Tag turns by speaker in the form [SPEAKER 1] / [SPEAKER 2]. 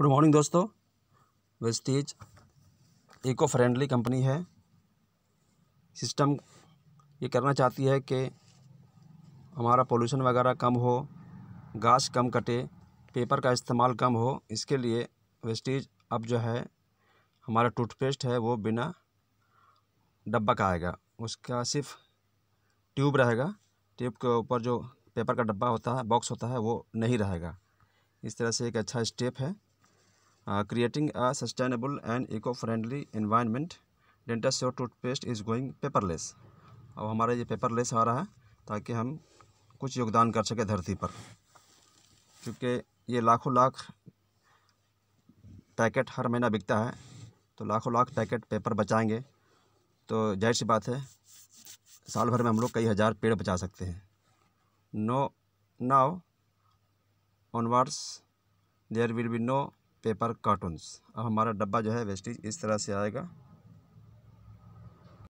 [SPEAKER 1] good morning दोस्तों wastage eco friendly company है system ये करना चाहती है कि हमारा पोल्यूशन वगैरह कम हो घास कम कटे पेपर का इस्तेमाल कम हो इसके लिए वेस्टेज अब जो है हमारा टूथपेस्ट है वो बिना डब्बा का आएगा उसका सिर्फ ट्यूब रहेगा ट्यूब के ऊपर जो पेपर का डब्बा होता है बॉक्स होता है वो नहीं रहेगा इस तरह से एक अच्छा स्टेप है creating a sustainable and eco friendly environment Dentasure toothpaste is going paperless अब हमारा ये पेपरलेस आ रहा है ताकि हम कुछ योगदान कर सकें धरती पर क्योंकि ये लाखों लाख पैकेट हर महीना बिकता है तो लाखों लाख पैकेट पेपर बचाएंगे तो जाहिर सी बात है साल भर में हम लोग कई हज़ार पेड़ बचा सकते हैं no now onwards there will be no paper cartons अब हमारा डब्बा जो है वेस्टेज इस तरह से आएगा